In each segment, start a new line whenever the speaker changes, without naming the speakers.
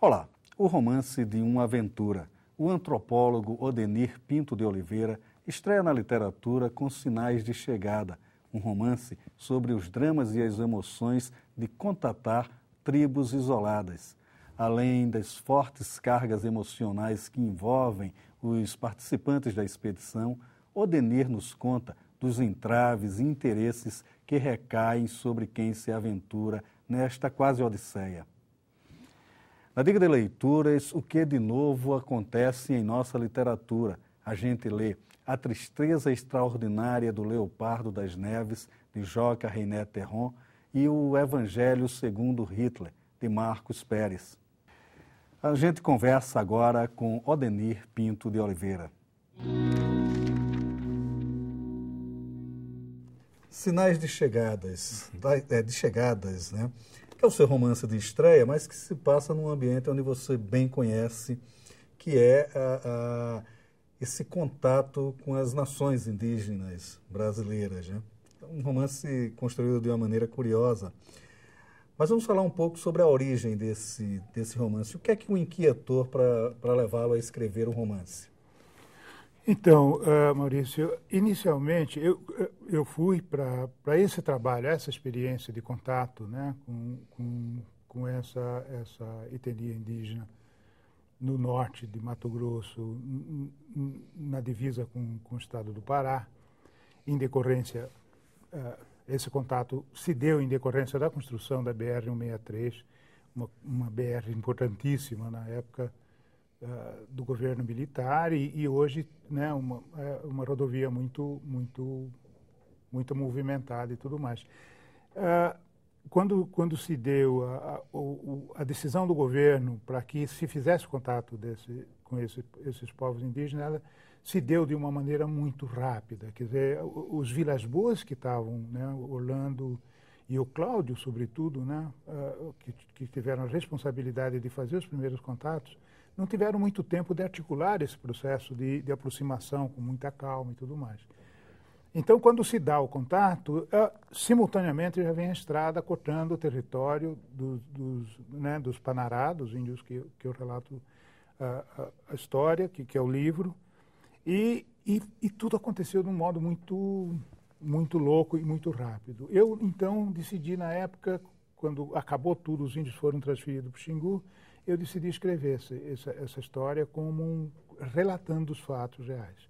Olá, o romance de uma aventura. O antropólogo Odenir Pinto de Oliveira estreia na literatura com sinais de chegada, um romance sobre os dramas e as emoções de contatar tribos isoladas. Além das fortes cargas emocionais que envolvem os participantes da expedição, Odenir nos conta dos entraves e interesses que recaem sobre quem se aventura nesta quase odisseia. Na dica de leituras, o que de novo acontece em nossa literatura? A gente lê A Tristeza Extraordinária do Leopardo das Neves, de Joca Reiné Terron, e O Evangelho segundo Hitler, de Marcos Pérez. A gente conversa agora com Odenir Pinto de Oliveira. Sinais de Chegadas, é, de Chegadas, né? que é o seu romance de estreia, mas que se passa num ambiente onde você bem conhece, que é a, a, esse contato com as nações indígenas brasileiras. Né? Então, um romance construído de uma maneira curiosa. Mas vamos falar um pouco sobre a origem desse, desse romance. O que é que o inquietou para levá-lo a escrever um romance?
Então, eh, Maurício, inicialmente eu, eh, eu fui para esse trabalho, essa experiência de contato né, com, com, com essa, essa etnia indígena no norte de Mato Grosso, na divisa com, com o estado do Pará, em decorrência, eh, esse contato se deu em decorrência da construção da BR-163, uma, uma BR importantíssima na época, do governo militar e, e hoje né, uma, é, uma, rodovia muito, muito, muito movimentada e tudo mais. Uh, quando, quando se deu a, a, a decisão do governo para que se fizesse contato desse, com esse, esses povos indígenas, ela se deu de uma maneira muito rápida. Quer dizer, os Vilas Boas que estavam, né, Orlando e o Cláudio, sobretudo, né, uh, que, que tiveram a responsabilidade de fazer os primeiros contatos, não tiveram muito tempo de articular esse processo de, de aproximação com muita calma e tudo mais. Então, quando se dá o contato, é, simultaneamente já vem a estrada cortando o território dos, né, dos Panará, dos índios que, que eu relato é, a história, que, que, é o livro, e, e, e tudo aconteceu de um modo muito, muito louco e muito rápido. Eu, então, decidi na época, quando acabou tudo, os índios foram transferidos para o Xingu, eu decidi escrever essa, essa, essa história como um, relatando os fatos reais.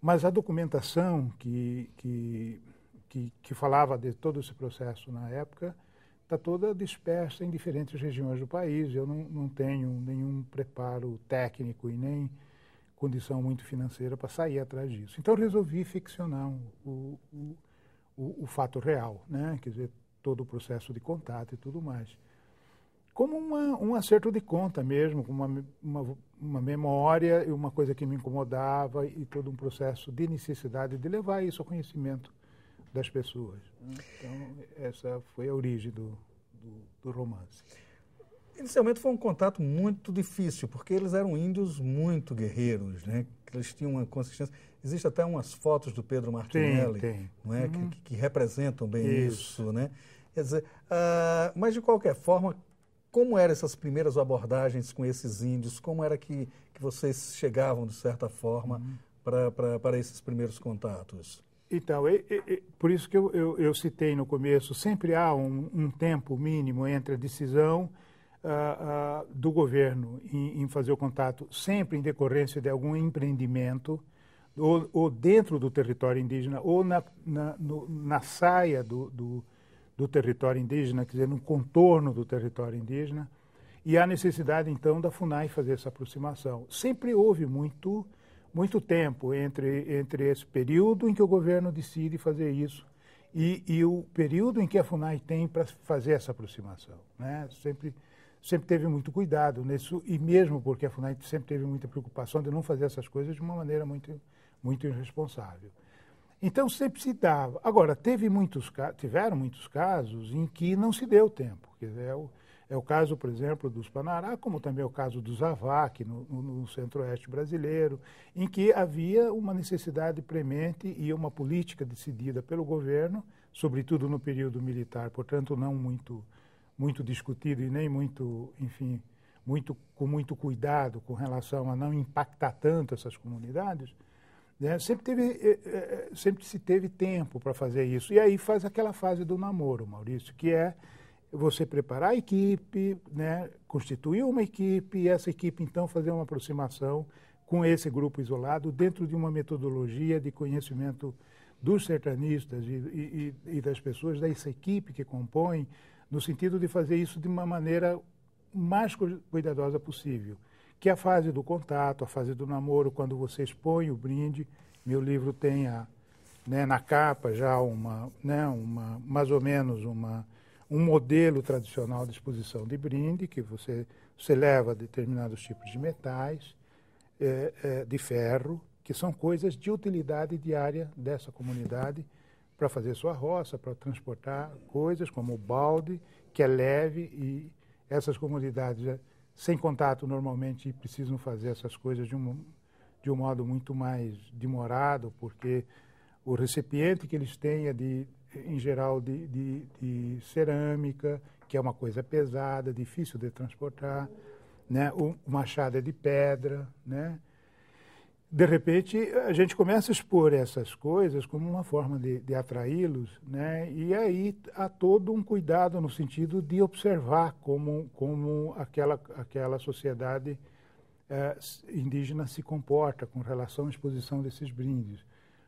Mas a documentação que, que, que, que falava de todo esse processo na época está toda dispersa em diferentes regiões do país. Eu não, não tenho nenhum preparo técnico e nem condição muito financeira para sair atrás disso. Então resolvi ficcionar o, o, o, o fato real, né? quer dizer, todo o processo de contato e tudo mais como uma, um acerto de conta mesmo, como uma, uma, uma memória e uma coisa que me incomodava e todo um processo de necessidade de levar
isso ao conhecimento das pessoas.
Então, essa foi a origem do, do, do romance.
Inicialmente foi um contato muito difícil, porque eles eram índios muito guerreiros, né? Eles tinham uma consistência. Existem até umas fotos do Pedro Martinelli, tem, tem. não é? Uhum. Que, que, representam bem isso, isso né? Quer dizer, uh, mas de qualquer forma, como eram essas primeiras abordagens com esses índios? Como era que, que vocês chegavam, de certa forma, uhum. para esses primeiros contatos?
Então, e, e, por isso que eu, eu, eu, citei no começo, sempre há um, um tempo mínimo entre a decisão uh, uh, do governo em, em, fazer o contato, sempre em decorrência de algum empreendimento, ou, ou dentro do território indígena, ou na, na, no, na saia do, do do território indígena, quer dizer, no contorno do território indígena, e há necessidade, então, da FUNAI fazer essa aproximação. Sempre houve muito, muito tempo entre, entre esse período em que o governo decide fazer isso e, e o período em que a FUNAI tem para fazer essa aproximação. Né? Sempre, sempre teve muito cuidado nisso, e mesmo porque a FUNAI sempre teve muita preocupação de não fazer essas coisas de uma maneira muito, muito irresponsável. Então sempre se dava. Agora, teve muitos, tiveram muitos casos em que não se deu tempo. É o, é o caso, por exemplo, dos Panará, como também é o caso dos AVAC no, no centro-oeste brasileiro, em que havia uma necessidade premente e uma política decidida pelo governo, sobretudo no período militar, portanto não muito, muito discutido e nem muito, enfim, muito, com muito cuidado com relação a não impactar tanto essas comunidades, né? Sempre, teve, eh, eh, eh, sempre se teve tempo para fazer isso. E aí faz aquela fase do namoro, Maurício, que é você preparar a equipe, né? constituir uma equipe e essa equipe então fazer uma aproximação com esse grupo isolado dentro de uma metodologia de conhecimento dos sertanistas e, e, e das pessoas dessa equipe que compõe, no sentido de fazer isso de uma maneira mais cuidadosa possível que é a fase do contato, a fase do namoro, quando você expõe o brinde. Meu livro tem a, né, na capa já uma, né, uma, mais ou menos uma, um modelo tradicional de exposição de brinde, que você, você leva determinados tipos de metais, é, é, de ferro, que são coisas de utilidade diária dessa comunidade para fazer sua roça, para transportar coisas como o balde, que é leve e essas comunidades é, sem contato normalmente precisam fazer essas coisas de um, de um modo muito mais demorado, porque o recipiente que eles têm é de, em geral de, de, de cerâmica, que é uma coisa pesada, difícil de transportar, né? o machado é de pedra, né? de repente, a gente começa a expor essas coisas como uma forma de, de atraí-los, né? e aí há todo um cuidado no sentido de observar como, como aquela, aquela sociedade eh, indígena se comporta com relação à exposição desses brindes.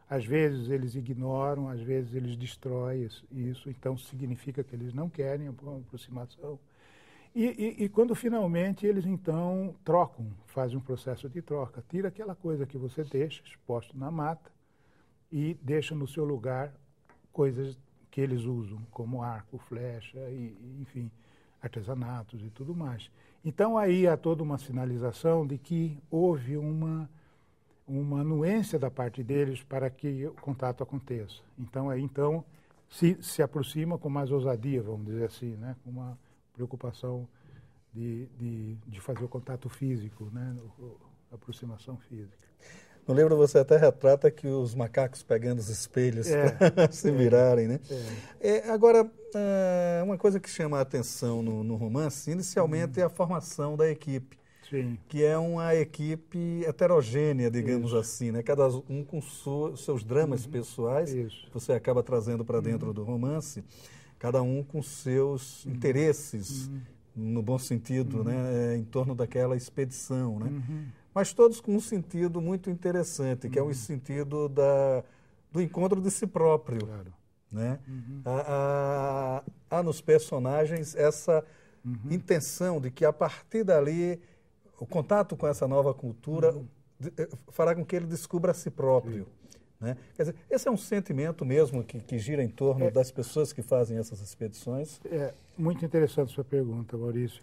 Às vezes eles ignoram, às vezes eles destroem isso, então significa que eles não querem uma aproximação e, e, e, quando finalmente eles então trocam, fazem um processo de troca, tira aquela coisa que você deixa exposto na mata e deixa no seu lugar coisas que eles usam, como arco, flecha e, enfim, artesanatos e tudo mais. Então aí há toda uma sinalização de que houve uma uma anuência da parte deles para que o contato aconteça. Então aí então se, se aproxima com mais ousadia, vamos dizer assim, né, com uma preocupação de, de, de fazer o contato físico, né?
a aproximação física. No livro você até retrata que os macacos pegando os espelhos é, para se virarem, né? É. É, agora, eh, uma coisa que chama a atenção no, no romance, inicialmente, hum. é a formação da equipe. Sim. Que é uma equipe heterogênea, digamos Isso. assim, né? Cada um com so, seus dramas uhum. pessoais, Isso. você acaba trazendo para dentro uhum. do romance cada um com seus uhum. interesses, uhum. no bom sentido, né, uhum. é, em torno daquela expedição. Né? Uhum. Mas todos com um sentido muito interessante, que é o uhum. sentido da, do encontro de si próprio. Claro. Né? Há, há, há nos personagens essa intenção de que a partir dali o contato com essa nova cultura eh, fará com que ele descubra a si próprio. Sim. Né? Quer dizer, esse é um sentimento mesmo que, que gira em torno é, das pessoas que fazem essas expedições.
É muito interessante sua pergunta, Maurício.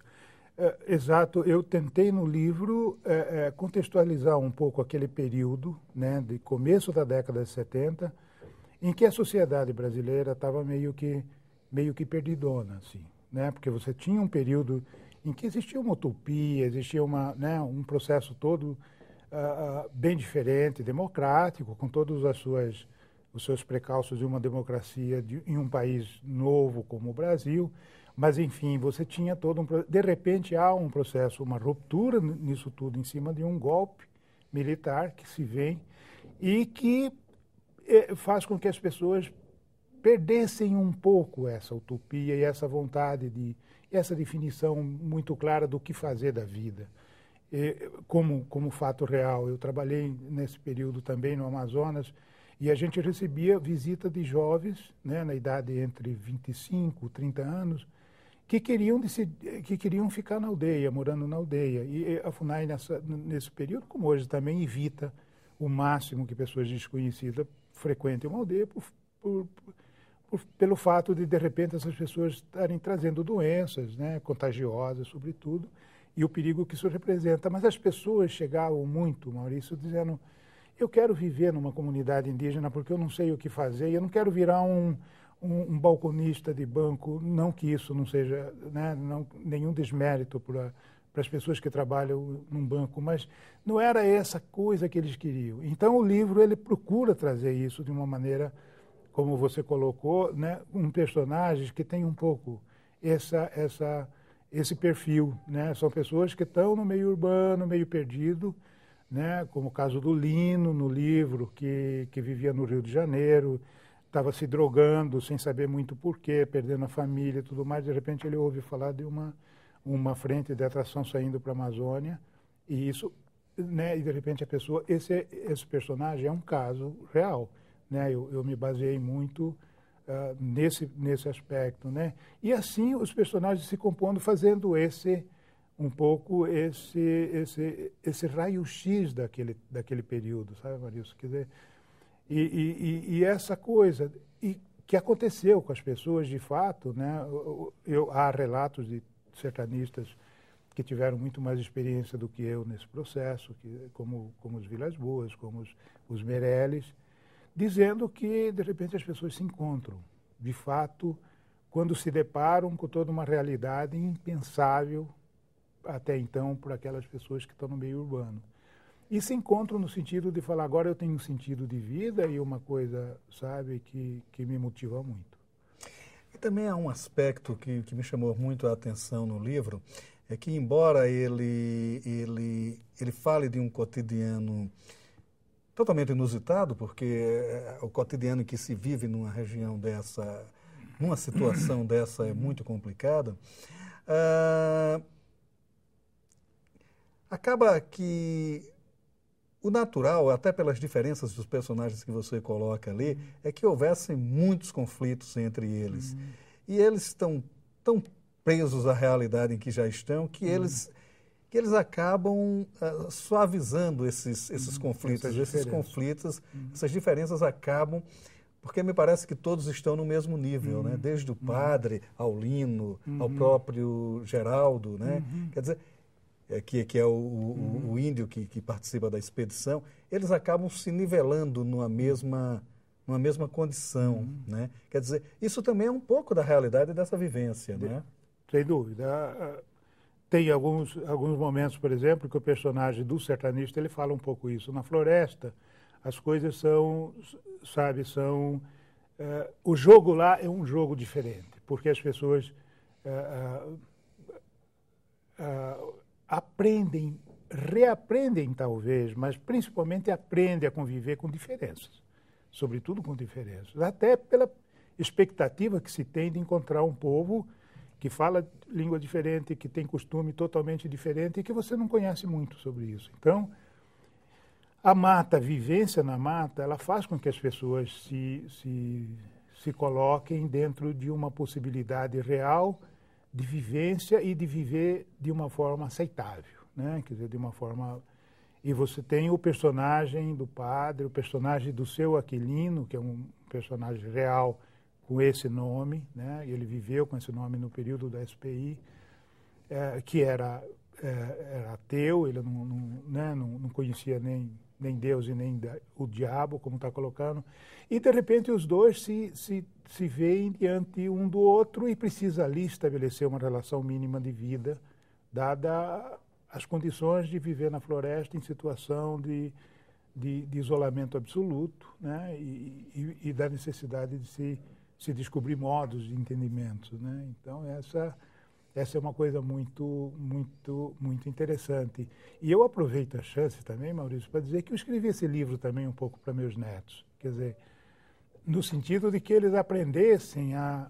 É, exato, eu tentei no livro é, é contextualizar um pouco aquele período, né, de começo da década de 70, em que a sociedade brasileira estava meio que meio que perdidona, assim, né? Porque você tinha um período em que existia uma utopia, existia uma, né, um processo todo uh, bem diferente, democrático, com todos as suas, os seus precalços de uma democracia de, em um país novo como o Brasil. Mas, enfim, você tinha todo um. De repente, há um processo, uma ruptura nisso tudo, em cima de um golpe militar que se vem e que eh, faz com que as pessoas perdessem um pouco essa utopia e essa vontade de essa definição muito clara do que fazer da vida como, como fato real, eu trabalhei nesse período também no Amazonas e a gente recebia visita de jovens, né, na idade entre 25 e 30 anos, que queriam, decidir, que queriam ficar na aldeia, morando na aldeia. E a FUNAI, nessa, nesse período, como hoje também, evita o máximo que pessoas desconhecidas frequentem uma aldeia por, por, por, pelo fato de, de repente, essas pessoas estarem trazendo doenças né, contagiosas, sobretudo, e o perigo que isso representa. Mas as pessoas chegavam muito, Maurício, dizendo: eu quero viver numa comunidade indígena porque eu não sei o que fazer eu não quero virar um, um, um balconista de banco. Não que isso não seja né, não, nenhum desmérito para as pessoas que trabalham num banco, mas não era essa coisa que eles queriam. Então o livro ele procura trazer isso de uma maneira como você colocou, né, um personagem que tem um pouco essa essa esse perfil, né? São pessoas que estão no meio urbano, meio perdido, né? Como o caso do Lino no livro, que, que vivia no Rio de Janeiro, estava se drogando sem saber muito porquê, perdendo a família e tudo mais. De repente ele ouve falar de uma, uma frente de atração saindo para a Amazônia e isso, né? E de repente a pessoa, esse, esse personagem é um caso real, né? Eu, eu me baseei muito uh, nesse, nesse aspecto. Né? E assim os personagens se compondo, fazendo esse um pouco esse esse esse raio X daquele daquele período, sabe, Marilson? Quer dizer, e, e, e essa coisa e que aconteceu com as pessoas de fato, né? Eu há relatos de sertanistas que tiveram muito mais experiência do que eu nesse processo, que, como, como os Vilas Boas, como os, os Meirelles, dizendo que, de repente, as pessoas se encontram, de fato, quando se deparam com toda uma realidade impensável até então por aquelas pessoas que estão no meio urbano. E se encontram no sentido de falar, agora eu tenho um sentido de vida e uma coisa, sabe, que, que me motiva muito.
E também há um aspecto que, que me chamou muito a atenção no livro, é que embora ele, ele, ele fale de um cotidiano totalmente inusitado, porque eh, o cotidiano que se vive numa região dessa, numa situação dessa é muito complicada. Ah, acaba que o natural, até pelas diferenças dos personagens que você coloca ali, é que houvessem muitos conflitos entre eles. Uhum. E eles estão tão presos à realidade em que já estão que uhum. eles que eles acabam uh, suavizando esses, esses hum, conflitos, essas esses conflitos, hum. essas diferenças acabam, porque me parece que todos estão no mesmo nível, hum. né? Uhum, desde o uhum. padre ao Lino, uhum. ao próprio Geraldo, né? quer dizer, é, que, que é o, o, o índio que, que, participa da expedição, eles acabam se nivelando numa mesma numa mesma condição, né? Quer dizer, isso também é um pouco da realidade dessa vivência, De, né?
Sem dúvida ah, ah, tem alguns, alguns momentos, por exemplo, que o personagem do sertanista, ele fala um pouco isso. Na floresta, as coisas são, sabe, são... Uh, o jogo lá é um jogo diferente, porque as pessoas uh, uh, aprendem, reaprendem talvez, mas principalmente aprendem a conviver com diferenças, sobretudo com diferenças, até pela expectativa que se tem de encontrar um povo que fala língua diferente, que tem costume totalmente diferente e que você não conhece muito sobre isso. Então, a mata, a vivência na mata, ela faz com que as pessoas se, se, se coloquem dentro de uma possibilidade real de vivência e de viver de uma forma aceitável, né? Quer dizer, de uma forma e você tem o personagem do padre, o personagem do seu Aquilino, que é um personagem real com esse nome, né? ele viveu com esse nome no período da SPI, é, que era, é, era ateu, ele não, não, né? não, não, conhecia nem, nem Deus e nem o diabo, como está colocando, e de repente os dois se, se, se veem diante um do outro e precisa ali estabelecer uma relação mínima de vida, dada as condições de viver na floresta em situação de, de, de isolamento absoluto né? e, e, e da necessidade de se se descobrir modos de entendimento, né? Então essa essa é uma coisa muito muito muito interessante. E eu aproveito a chance também, Maurício, para dizer que eu escrevi esse livro também um pouco para meus netos, quer dizer, no sentido de que eles aprendessem a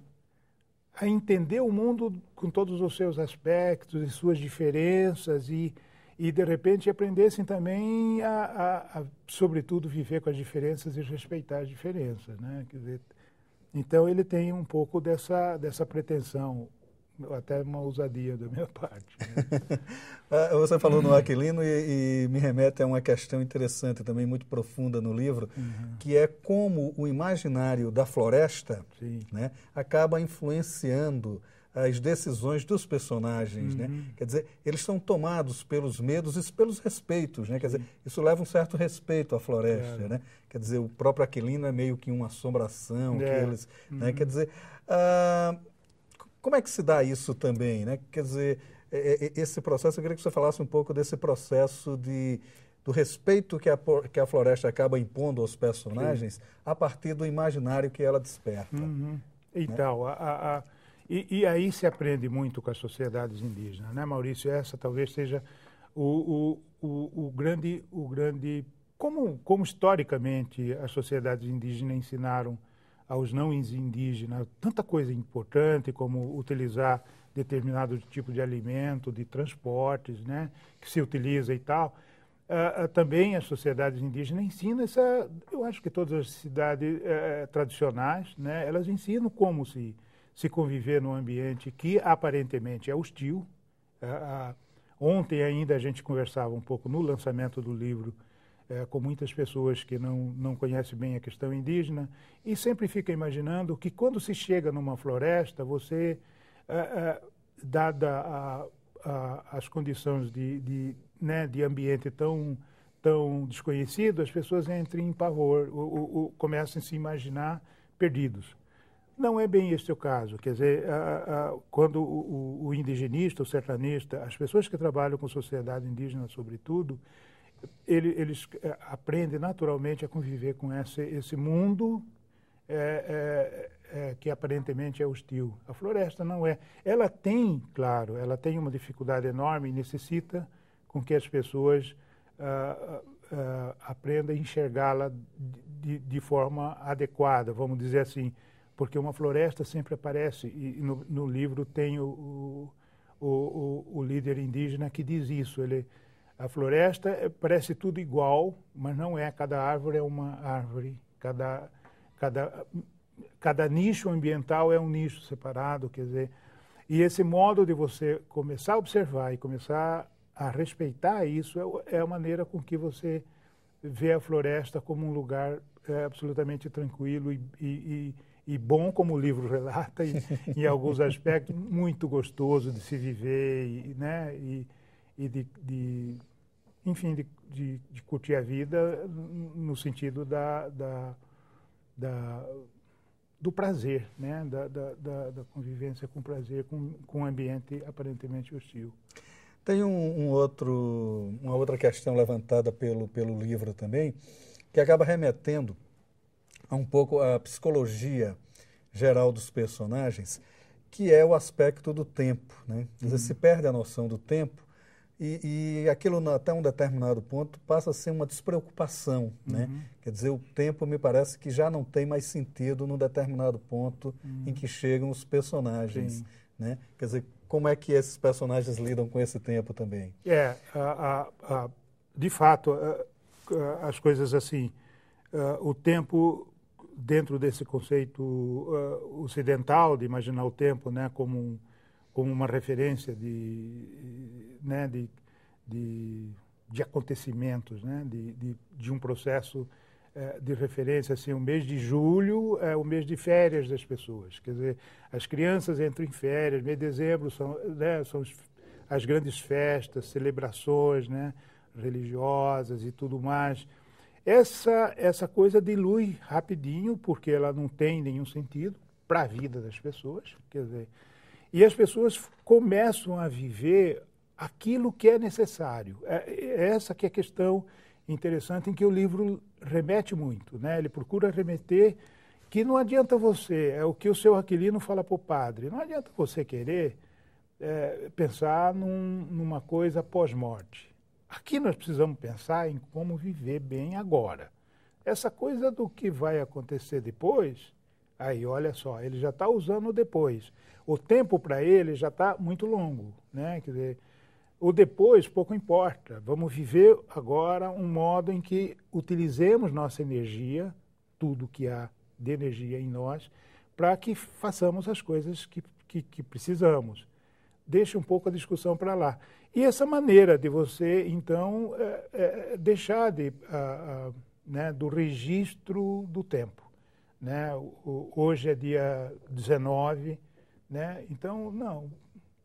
a entender o mundo com todos os seus aspectos e suas diferenças e e de repente aprendessem também a, a, a, sobretudo viver com as diferenças e respeitar as diferenças, né? Quer dizer, então ele tem um pouco dessa, dessa pretensão, até
uma ousadia da minha parte. Né? Ah, você falou no Aquilino e, e, me remete a uma questão interessante também, muito profunda no livro, uhum. que é como o imaginário da floresta né, acaba influenciando as decisões dos personagens, né? uhum. né? Quer dizer, eles são tomados pelos medos e pelos respeitos, né? Quer dizer, isso leva um certo respeito à floresta, claro. né? Quer dizer, o próprio Aquilino é meio que uma assombração, é. que eles, né? uhum. né? Quer dizer, ah, como é que se dá isso também, né? Quer dizer, esse processo, eu queria que você falasse um pouco desse processo de do respeito que a, que a floresta acaba impondo aos personagens Sim. a partir do imaginário que ela desperta. Uhum. Né?
Então, né? a, a e, e, aí se aprende muito com as sociedades indígenas, né, Maurício? Essa talvez seja o, o, o, o grande, o grande como, como historicamente as sociedades indígenas ensinaram aos não indígenas tanta coisa importante como utilizar determinado tipo de alimento, de transportes, né, que se utiliza e tal. Uh, uh, também as sociedades indígenas ensinam essa, eu acho que todas as cidades uh, tradicionais, né, elas ensinam como se se conviver num ambiente que aparentemente é hostil. É, ontem ainda a gente conversava um pouco no lançamento do livro é, com muitas pessoas que não, não conhecem bem a questão indígena e sempre fica imaginando que quando se chega numa floresta, você, é, dada a, a, as condições de, de, né, de ambiente tão, tão desconhecido, as pessoas entram em pavor, começam a se imaginar perdidos. Não é bem este o caso. Quer dizer, a, a, quando o, o, indigenista, o sertanista, as pessoas que trabalham com sociedade indígena, sobretudo, ele, eles eh, aprendem naturalmente a conviver com esse, esse mundo é, é, é, que aparentemente é hostil. A floresta não é. Ela tem, claro, ela tem uma dificuldade enorme e necessita com que as pessoas ah, ah, ah, aprendam a enxergá-la de, de forma adequada, vamos dizer assim porque uma floresta sempre aparece, e no, no livro tem o, o, o, o, líder indígena que diz isso. Ele, a floresta é, parece tudo igual, mas não é. Cada árvore é uma árvore. Cada, cada, cada nicho ambiental é um nicho separado, quer dizer. E esse modo de você começar a observar e começar a respeitar isso é, é a maneira com que você vê a floresta como um lugar é, absolutamente tranquilo e, e, e e bom, como o livro relata, e, em alguns aspectos, muito gostoso de se viver e, né, e, e de, de, enfim, de, de, de, curtir a vida no sentido da, da, da do prazer, né, da, da, da, convivência com prazer, com, com um ambiente aparentemente hostil.
Tem um, um outro, uma outra questão levantada pelo, pelo livro também, que acaba remetendo um pouco a psicologia geral dos personagens, que é o aspecto do tempo. Né? Às uhum. se perde a noção do tempo e, e, aquilo, até um determinado ponto, passa a ser uma despreocupação. Né? Uhum. Né? Quer dizer, o tempo me parece que já não tem mais sentido num determinado ponto uhum. em que chegam os personagens. Né? Quer dizer, como é que esses personagens lidam com esse tempo também?
É, a, a, a, de fato, as coisas assim, o tempo dentro desse conceito uh, ocidental de imaginar o tempo né, como, um, como uma referência de, né, de, de, de acontecimentos, né, de, de, de um processo uh, de referência. Assim, o mês de julho é o mês de férias das pessoas. Quer dizer, as crianças entram em férias, mês de dezembro são, né, são as grandes festas, celebrações né, religiosas e tudo mais. Essa, essa coisa dilui rapidinho, porque ela não tem nenhum sentido para a vida das pessoas. Quer dizer, e as pessoas começam a viver aquilo que é necessário. É, é essa que é a questão interessante em que o livro remete muito. Né? Ele procura remeter que não adianta você, é o que o seu Aquilino fala para o padre, não adianta você querer é, pensar num, numa coisa pós-morte. Aqui nós precisamos pensar em como viver bem agora. Essa coisa do que vai acontecer depois, aí olha só, ele já está usando o depois. O tempo para ele já está muito longo, né? Quer dizer, o depois pouco importa. Vamos viver agora um modo em que utilizemos nossa energia, tudo que há de energia em nós, para que façamos as coisas que, que, que precisamos deixa um pouco a discussão para lá. E essa maneira de você, então, é, é, deixar de, a, a, né, do registro do tempo. Né? O, hoje é dia 19, né? então, não,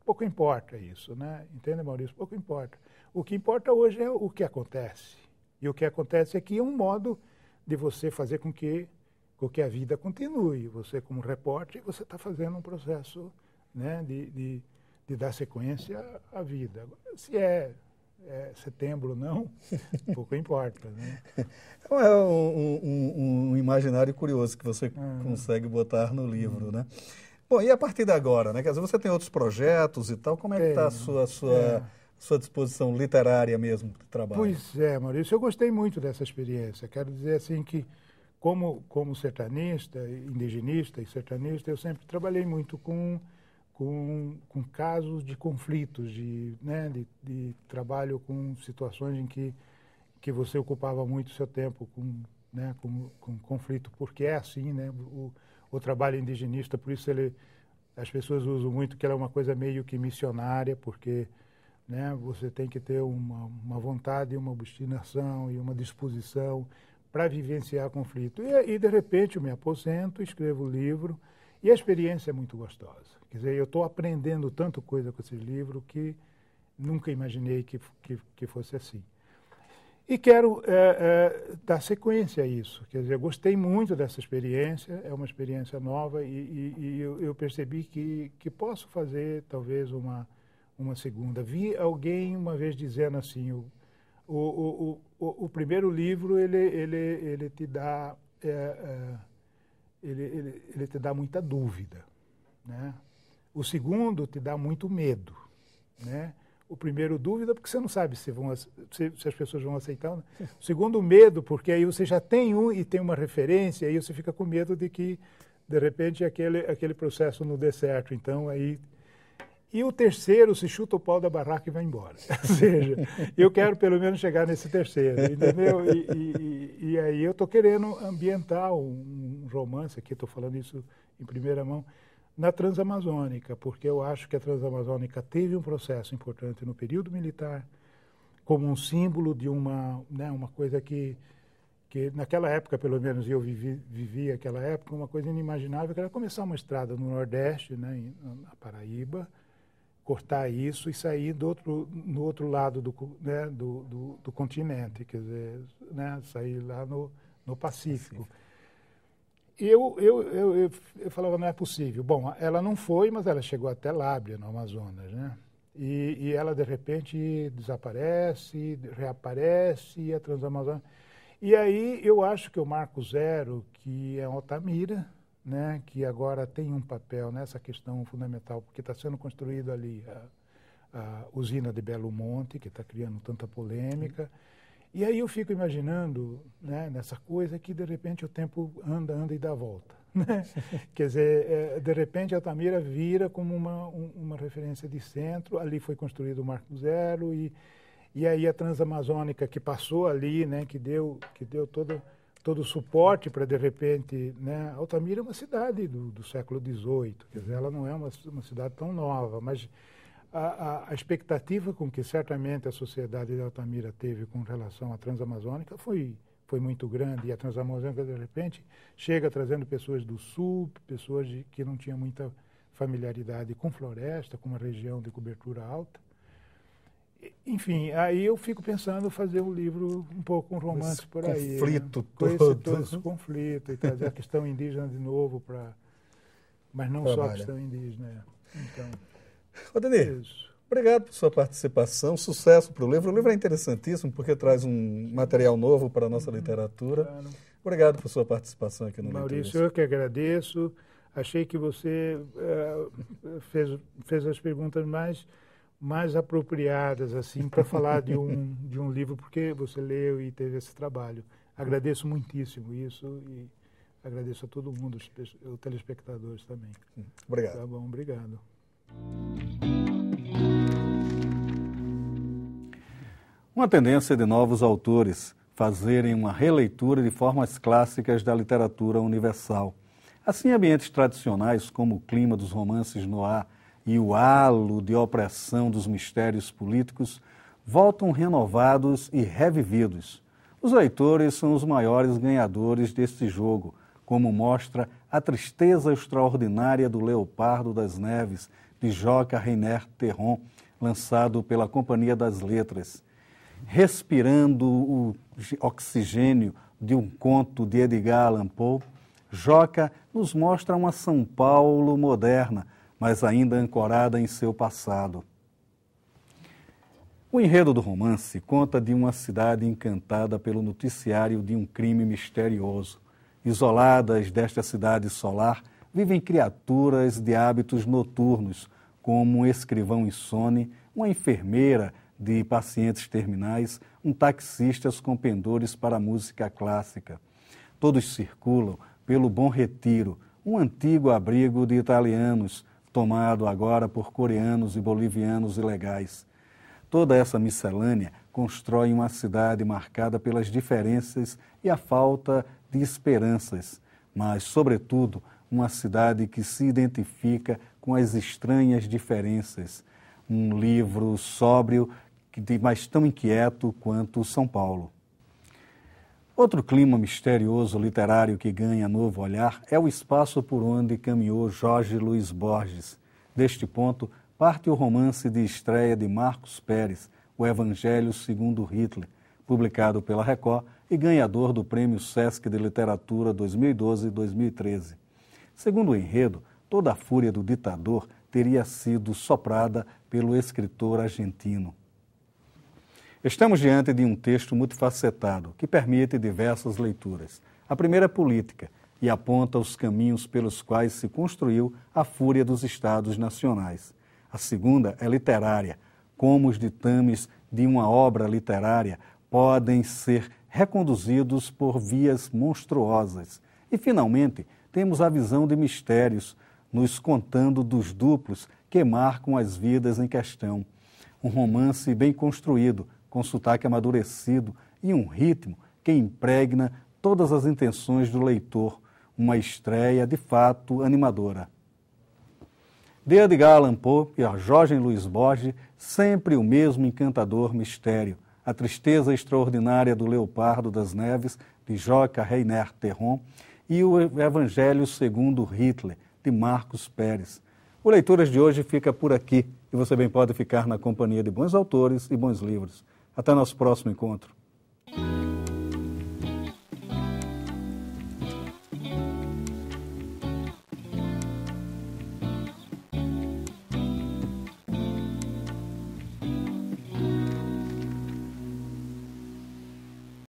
pouco importa isso, né? entende, Maurício? Pouco importa. O que importa hoje é o que acontece. E o que acontece aqui é um modo de você fazer com que, com que a vida continue. Você, como repórter, você está fazendo um processo né, de, de de dar sequência à vida. Se é, é setembro ou não,
pouco importa. Né? Então é, é um, um, um, imaginário curioso que você ah. consegue botar no livro, hum. né? Bom, e a partir de agora, né? Quer dizer, você tem outros projetos e tal, como é que está a sua, sua, é. sua disposição literária mesmo o trabalho? Pois é,
Maurício, eu gostei muito dessa experiência. Quero dizer assim que, como, como sertanista, indigenista e sertanista, eu sempre trabalhei muito com com, com casos de conflitos, de, né, de, de, trabalho com situações em que, que você ocupava muito seu tempo com, né, com, com conflito, porque é assim, né, o, o trabalho indigenista, por isso ele, as pessoas usam muito que ela é uma coisa meio que missionária, porque né, você tem que ter uma, uma vontade, uma obstinação e uma disposição para vivenciar conflito. E, e, de repente, eu me aposento, escrevo o livro e a experiência é muito gostosa. Quer dizer, eu estou aprendendo tanto coisa com esse livro que nunca imaginei que, que, que fosse assim. E quero é, é, dar sequência a isso. Quer dizer, eu gostei muito dessa experiência, é uma experiência nova e, e, e eu, eu, percebi que, que posso fazer talvez uma, uma segunda. Vi alguém uma vez dizendo assim, o, o, o, o, primeiro livro ele, ele, ele te dá é, é, ele, ele, ele te dá muita dúvida, né? O segundo te dá muito medo, né? O primeiro, dúvida, porque você não sabe se, vão, se, se as pessoas vão aceitar. Né? O segundo, medo, porque aí você já tem um e tem uma referência, aí você fica com medo de que, de repente, aquele, aquele processo não dê certo. Então, aí e o terceiro se chuta o pau da barraca e vai embora. Ou seja, eu quero pelo menos chegar nesse terceiro, entendeu? E, e, e aí eu estou querendo ambientar um romance, aqui estou falando isso em primeira mão, na Transamazônica, porque eu acho que a Transamazônica teve um processo importante no período militar, como um símbolo de uma, né, uma coisa que, que, naquela época, pelo menos eu vivi, vivi aquela época, uma coisa inimaginável, que era começar uma estrada no Nordeste, né, na Paraíba, cortar isso e sair do outro, no outro lado do, né, do, do, do continente, quer dizer, né, sair lá no, no Pacífico. Pacífico eu, eu, eu, eu, eu falava, não é possível. Bom, ela não foi, mas ela chegou até Lábria, no Amazonas, né? E, e ela, de repente, desaparece, reaparece, e a Transamazônica... E aí eu acho que o Marco Zero, que é Altamira, né, que agora tem um papel nessa questão fundamental, porque está sendo construído ali a, a, usina de Belo Monte, que está criando tanta polêmica. Sim. E aí eu fico imaginando né, nessa coisa que de repente o tempo anda, anda e dá volta. Né? Quer dizer, é, de repente Altamira vira como uma, um, uma referência de centro, ali foi construído o Marco Zero e, e aí a Transamazônica que passou ali, né, que deu, que deu todo, todo o suporte para de repente. Né, Altamira é uma cidade do, do século XVIII, quer dizer, ela não é uma, uma cidade tão nova, mas a, a, a, expectativa com que certamente a sociedade de Altamira teve com relação à Transamazônica foi, foi muito grande e a Transamazônica, de repente, chega trazendo pessoas do sul, pessoas de, que não tinham muita familiaridade com floresta, com uma região de cobertura alta. Enfim, aí eu fico pensando fazer um livro, um pouco um romance esse por aí. Né? Conflito né? todo. Conhecer todo esse conflito e trazer a questão indígena de novo para. Mas não Trabalha. só a questão indígena. É. Então.
Odenir, obrigado por sua participação, sucesso para o livro. O livro é interessantíssimo porque traz um material novo para a nossa uhum. literatura. Claro. Obrigado por sua participação aqui no Maurício, eu que
agradeço. Achei que você uh, fez, fez as perguntas mais mais apropriadas assim para falar de um de um livro porque você leu e teve esse trabalho. Agradeço muitíssimo isso e agradeço a todo mundo, os telespectadores também. Obrigado. Tá bom, obrigado.
Uma tendência de novos autores fazerem uma releitura de formas clássicas da literatura universal. Assim, ambientes tradicionais como o clima dos romances no ar e o halo de opressão dos mistérios políticos voltam renovados e revividos. Os leitores são os maiores ganhadores deste jogo, como mostra a tristeza extraordinária do Leopardo das Neves, de Joca Reiner Terron, lançado pela Companhia das Letras. Respirando o oxigênio de um conto de Edgar Allan Poe, Joca nos mostra uma São Paulo moderna, mas ainda ancorada em seu passado. O enredo do romance conta de uma cidade encantada pelo noticiário de um crime misterioso. Isoladas desta cidade solar, vivem criaturas de hábitos noturnos, como um escrivão insone, uma enfermeira de pacientes terminais, um taxista com pendores para música clássica. Todos circulam pelo Bom Retiro, um antigo abrigo de italianos, tomado agora por coreanos e bolivianos ilegais. Toda essa miscelânea constrói uma cidade marcada pelas diferenças e a falta de esperanças, mas, sobretudo, uma cidade que se identifica com as estranhas diferenças. Um livro sóbrio, mas tão inquieto quanto São Paulo. Outro clima misterioso literário que ganha novo olhar é o espaço por onde caminhou Jorge Luiz Borges. Deste ponto, parte o romance de estreia de Marcos Pérez, O Evangelho segundo Hitler, publicado pela Record e ganhador do Prêmio Sesc de Literatura 2012-2013. Segundo o enredo, toda a fúria do ditador teria sido soprada pelo escritor argentino. Estamos diante de um texto multifacetado que permite diversas leituras. A primeira é política e aponta os caminhos pelos quais se construiu a fúria dos estados nacionais. A segunda é literária, como os ditames de uma obra literária podem ser reconduzidos por vias monstruosas. E, finalmente, temos a visão de mistérios, nos contando dos duplos que marcam as vidas em questão. Um romance bem construído, com sotaque amadurecido e um ritmo que impregna todas as intenções do leitor. Uma estreia de fato animadora. De Edgar Allan Poe e a Jorge Luiz Borges, sempre o mesmo encantador mistério. A Tristeza Extraordinária do Leopardo das Neves, de Joca Reiner Terron, e o Evangelho segundo Hitler, de Marcos Pérez. O Leituras de hoje fica por aqui e você bem pode ficar na companhia de bons autores e bons livros. Até nosso próximo encontro.